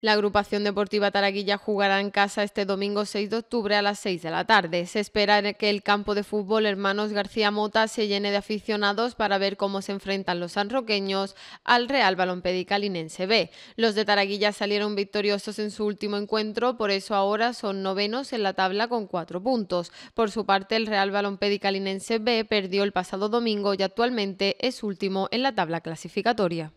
La agrupación deportiva Taraguilla jugará en casa este domingo 6 de octubre a las 6 de la tarde. Se espera que el campo de fútbol Hermanos García Mota se llene de aficionados para ver cómo se enfrentan los sanroqueños al Real Balompédica Linense B. Los de Taraguilla salieron victoriosos en su último encuentro, por eso ahora son novenos en la tabla con cuatro puntos. Por su parte, el Real Balompédica Linense B perdió el pasado domingo y actualmente es último en la tabla clasificatoria.